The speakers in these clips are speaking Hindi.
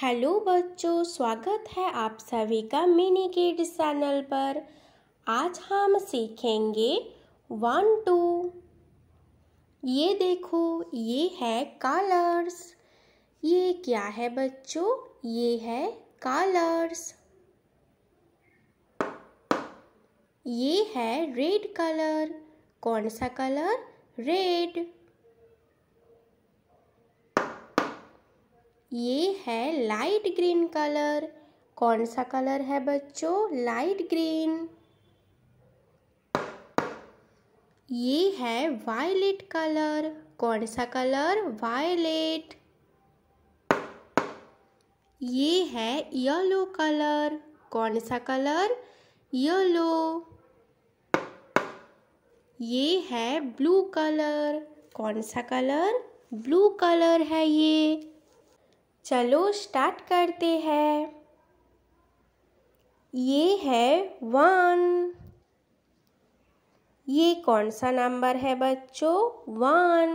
हेलो बच्चों स्वागत है आप सभी का मिनी किड चैनल पर आज हम सीखेंगे वन टू ये देखो ये है कलर्स ये क्या है बच्चों ये है कलर्स ये है रेड कलर कौन सा कलर रेड ये है लाइट ग्रीन कलर कौन सा कलर है बच्चों लाइट ग्रीन ये है वायलेट कलर कौन सा कलर वायलेट ये है येलो कलर कौन सा कलर येलो ये है ब्लू कलर कौन सा कलर ब्लू कलर है ये चलो स्टार्ट करते हैं ये है वन ये कौन सा नंबर है बच्चों वन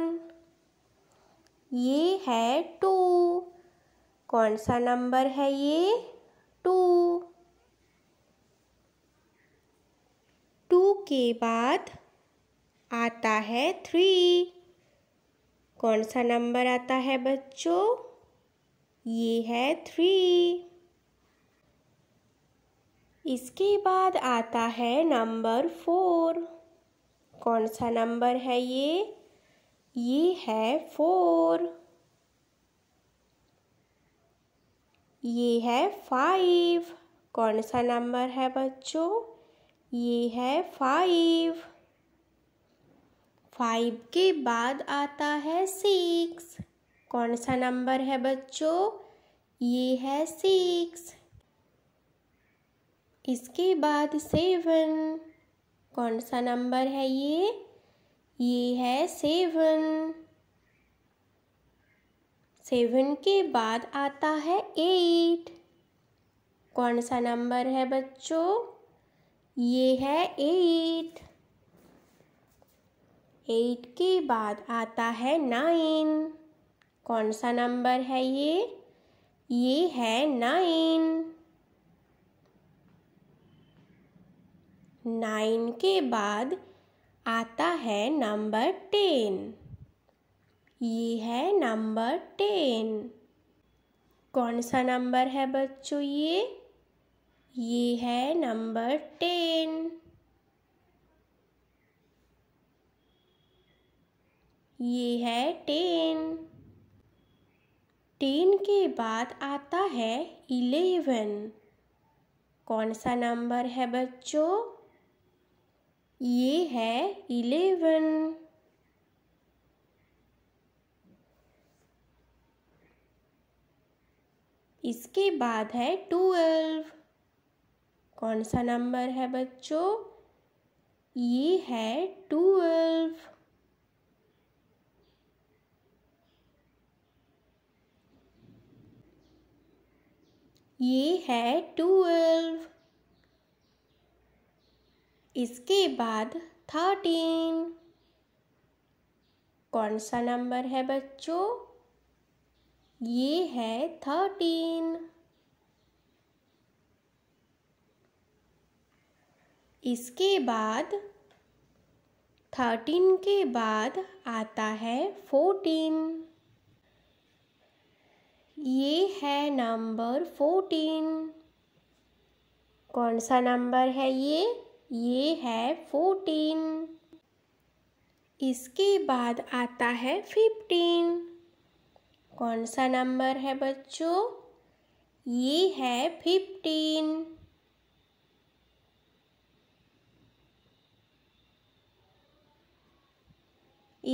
ये है टू कौन सा नंबर है ये टू टू के बाद आता है थ्री कौन सा नंबर आता है बच्चों ये है थ्री इसके बाद आता है नंबर फोर कौन सा नंबर है ये ये है फोर ये है फाइव कौन सा नंबर है बच्चों ये है फाइव फाइव के बाद आता है सिक्स कौन सा नंबर है बच्चों ये है सिक्स इसके बाद सेवन कौन सा नंबर है ये ये है सेवन सेवन के बाद आता है एट कौन सा नंबर है बच्चों ये है एट एट के बाद आता है नाइन कौन सा नंबर है ये ये है नाइन नाइन के बाद आता है नंबर टेन ये है नंबर टेन कौन सा नंबर है बच्चों ये ये है नंबर टेन ये है टेन टेन के बाद आता है इलेवन कौन सा नंबर है बच्चों ये है इलेवन इसके बाद है ट्वेल्व कौन सा नंबर है बच्चों ये है ट्वेल्व ये है ट्वेल्व इसके बाद थर्टीन कौन सा नंबर है बच्चों ये है थर्टीन इसके बाद थर्टीन के बाद आता है फोर्टीन ये है नंबर फोर्टीन कौन सा नंबर है ये ये है फोर्टीन इसके बाद आता है फिफ्टीन कौन सा नंबर है बच्चों ये है फिफ्टीन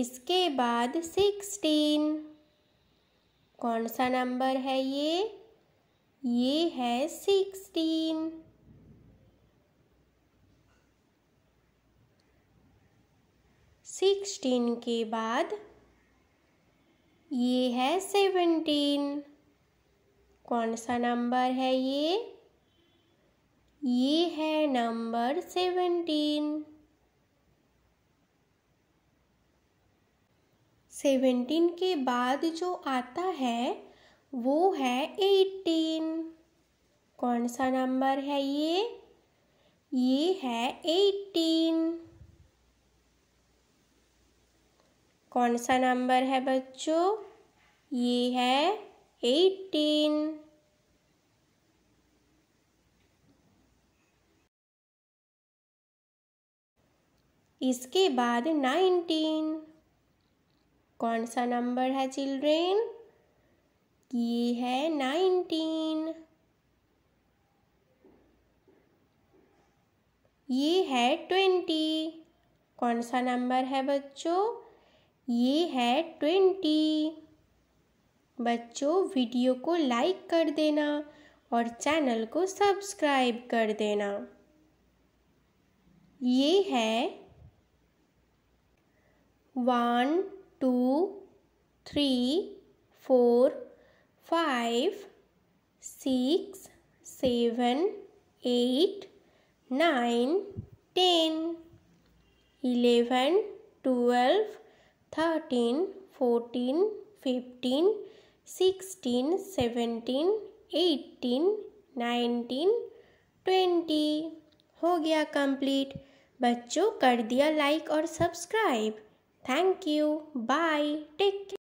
इसके बाद सिक्सटीन कौन सा नंबर है ये ये है सिक्सटीन सिक्सटीन के बाद ये है सेवेंटीन कौन सा नंबर है ये ये है नंबर सेवेंटीन सेवेंटीन के बाद जो आता है वो है एटीन कौन सा नंबर है ये ये है एटीन कौन सा नंबर है बच्चों ये है एटीन इसके बाद नाइनटीन कौन सा नंबर है चिल्ड्रेन ये है नाइनटीन ये है ट्वेंटी कौन सा नंबर है बच्चों ये है ट्वेंटी बच्चों वीडियो को लाइक कर देना और चैनल को सब्सक्राइब कर देना ये है one two, three, four, five, six, seven, eight, nine, ten, eleven, twelve, thirteen, fourteen, fifteen, sixteen, seventeen, eighteen nineteen twenty हो गया कंप्लीट बच्चों कर दिया लाइक और subscribe Thank you. Bye. Take care.